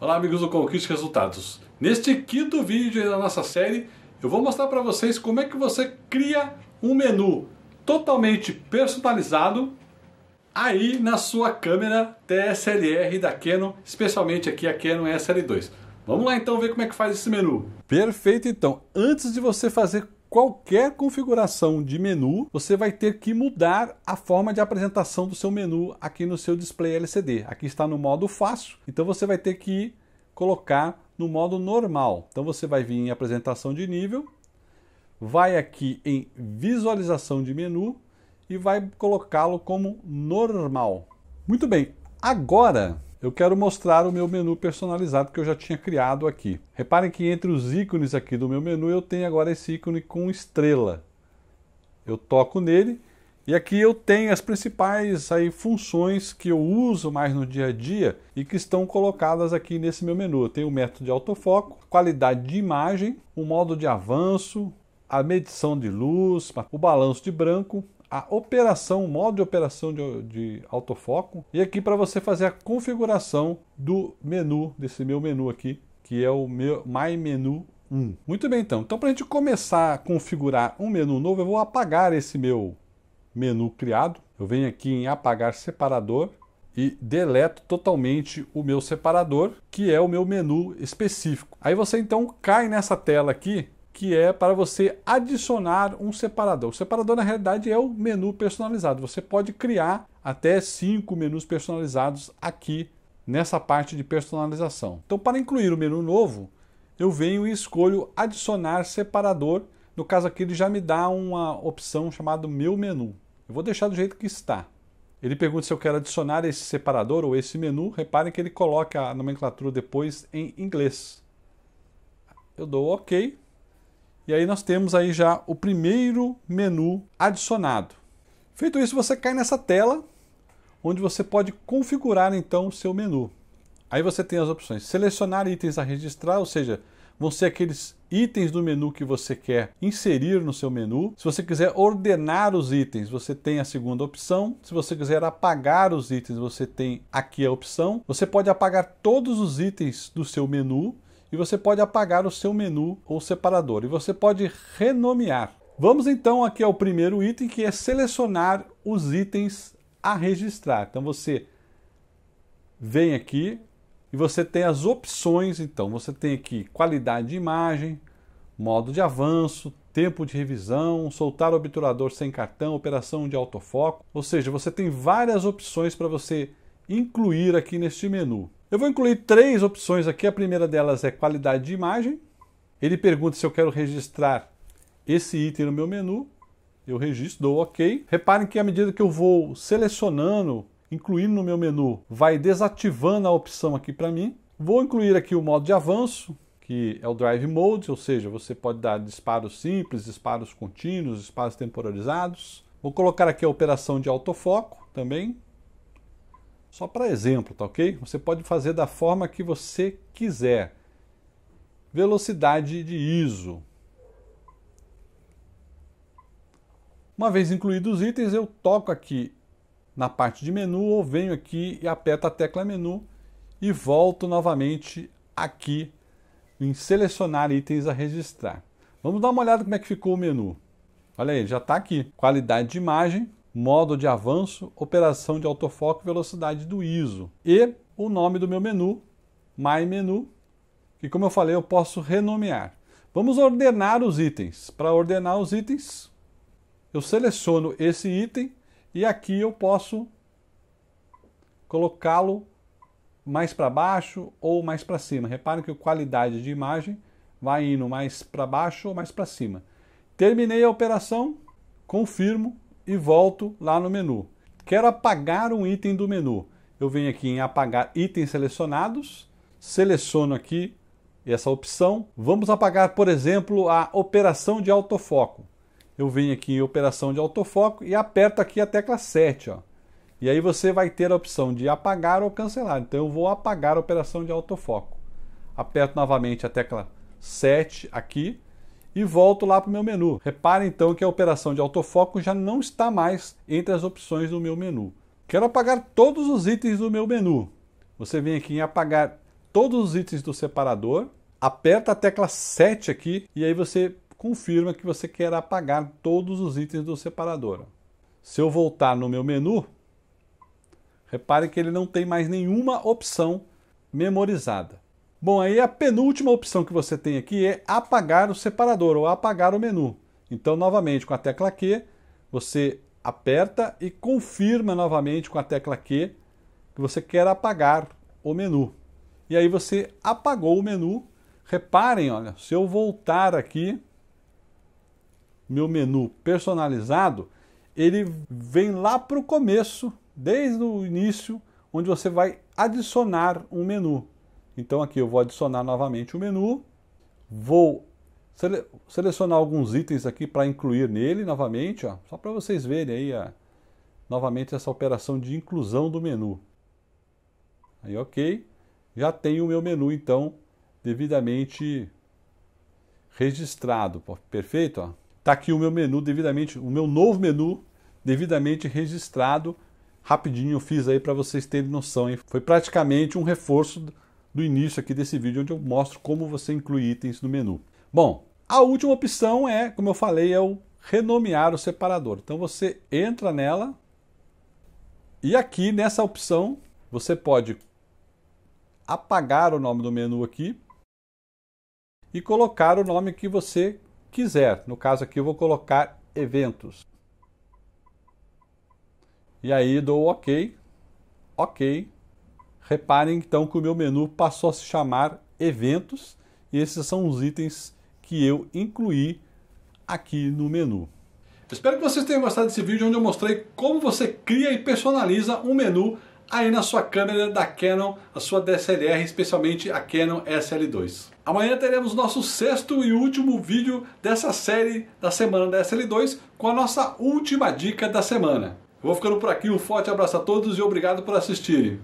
Olá amigos do Conquiste Resultados. Neste quinto vídeo da nossa série, eu vou mostrar para vocês como é que você cria um menu totalmente personalizado aí na sua câmera DSLR da Canon, especialmente aqui a Canon SL2. Vamos lá então ver como é que faz esse menu. Perfeito então, antes de você fazer qualquer configuração de menu, você vai ter que mudar a forma de apresentação do seu menu aqui no seu display LCD. Aqui está no modo fácil, então você vai ter que colocar no modo normal. Então você vai vir em apresentação de nível, vai aqui em visualização de menu e vai colocá-lo como normal. Muito bem, agora eu quero mostrar o meu menu personalizado que eu já tinha criado aqui. Reparem que entre os ícones aqui do meu menu eu tenho agora esse ícone com estrela. Eu toco nele e aqui eu tenho as principais aí, funções que eu uso mais no dia a dia e que estão colocadas aqui nesse meu menu. Eu tenho o método de autofoco, qualidade de imagem, o modo de avanço, a medição de luz, o balanço de branco, a operação, o modo de operação de, de autofoco. E aqui para você fazer a configuração do menu, desse meu menu aqui, que é o meu My Menu 1. Muito bem então. Então para a gente começar a configurar um menu novo, eu vou apagar esse meu menu criado. Eu venho aqui em apagar separador e deleto totalmente o meu separador, que é o meu menu específico. Aí você então cai nessa tela aqui que é para você adicionar um separador. O separador, na realidade, é o menu personalizado. Você pode criar até cinco menus personalizados aqui nessa parte de personalização. Então, para incluir o menu novo, eu venho e escolho adicionar separador. No caso aqui, ele já me dá uma opção chamada Meu Menu. Eu vou deixar do jeito que está. Ele pergunta se eu quero adicionar esse separador ou esse menu. Reparem que ele coloca a nomenclatura depois em inglês. Eu dou OK. E aí nós temos aí já o primeiro menu adicionado. Feito isso, você cai nessa tela onde você pode configurar então o seu menu. Aí você tem as opções: selecionar itens a registrar, ou seja, vão ser aqueles itens do menu que você quer inserir no seu menu. Se você quiser ordenar os itens, você tem a segunda opção. Se você quiser apagar os itens, você tem aqui a opção. Você pode apagar todos os itens do seu menu e você pode apagar o seu menu ou separador e você pode renomear. Vamos então aqui ao primeiro item que é selecionar os itens a registrar. Então você vem aqui e você tem as opções, então você tem aqui qualidade de imagem, modo de avanço, tempo de revisão, soltar obturador sem cartão, operação de autofoco, ou seja, você tem várias opções para você incluir aqui neste menu. Eu vou incluir três opções aqui. A primeira delas é qualidade de imagem. Ele pergunta se eu quero registrar esse item no meu menu. Eu registro, dou OK. Reparem que à medida que eu vou selecionando, incluindo no meu menu, vai desativando a opção aqui para mim. Vou incluir aqui o modo de avanço, que é o Drive Mode, ou seja, você pode dar disparos simples, disparos contínuos, disparos temporizados. Vou colocar aqui a operação de autofoco também, só para exemplo, tá ok? Você pode fazer da forma que você quiser. Velocidade de ISO. Uma vez incluídos os itens, eu toco aqui na parte de menu ou venho aqui e aperto a tecla menu e volto novamente aqui em selecionar itens a registrar. Vamos dar uma olhada como é que ficou o menu. Olha aí, já está aqui. Qualidade de imagem, modo de avanço, operação de autofoco e velocidade do ISO. E o nome do meu menu, My Menu, que como eu falei, eu posso renomear. Vamos ordenar os itens. Para ordenar os itens, eu seleciono esse item e aqui eu posso colocá-lo mais para baixo ou mais para cima. Reparem que a qualidade de imagem vai indo mais para baixo ou mais para cima. Terminei a operação, confirmo e volto lá no menu. Quero apagar um item do menu. Eu venho aqui em apagar itens selecionados, seleciono aqui essa opção. Vamos apagar, por exemplo, a operação de autofoco. Eu venho aqui em operação de autofoco e aperto aqui a tecla 7, ó. E aí você vai ter a opção de apagar ou cancelar. Então eu vou apagar a operação de autofoco. Aperto novamente a tecla 7 aqui e volto lá para o meu menu. Repare então que a operação de autofoco já não está mais entre as opções do meu menu. Quero apagar todos os itens do meu menu. Você vem aqui em apagar todos os itens do separador, aperta a tecla 7 aqui e aí você confirma que você quer apagar todos os itens do separador. Se eu voltar no meu menu, repare que ele não tem mais nenhuma opção memorizada. Bom, aí a penúltima opção que você tem aqui é apagar o separador ou apagar o menu. Então, novamente, com a tecla Q, você aperta e confirma novamente com a tecla Q que você quer apagar o menu. E aí você apagou o menu. Reparem, olha, se eu voltar aqui, meu menu personalizado, ele vem lá para o começo, desde o início, onde você vai adicionar um menu. Então aqui eu vou adicionar novamente o menu, vou sele selecionar alguns itens aqui para incluir nele novamente, ó, só para vocês verem aí novamente essa operação de inclusão do menu. Aí ok, já tenho o meu menu então devidamente registrado, perfeito? Está aqui o meu menu devidamente, o meu novo menu devidamente registrado. Rapidinho eu fiz aí para vocês terem noção. Hein? Foi praticamente um reforço do início aqui desse vídeo, onde eu mostro como você inclui itens no menu. Bom, a última opção é, como eu falei, é o renomear o separador. Então você entra nela e aqui nessa opção você pode apagar o nome do menu aqui e colocar o nome que você quiser. No caso aqui eu vou colocar eventos. E aí dou OK, OK Reparem então que o meu menu passou a se chamar eventos e esses são os itens que eu incluí aqui no menu. Espero que vocês tenham gostado desse vídeo onde eu mostrei como você cria e personaliza um menu aí na sua câmera da Canon, a sua DSLR, especialmente a Canon SL2. Amanhã teremos nosso sexto e último vídeo dessa série da semana da SL2 com a nossa última dica da semana. Eu vou ficando por aqui, um forte abraço a todos e obrigado por assistirem.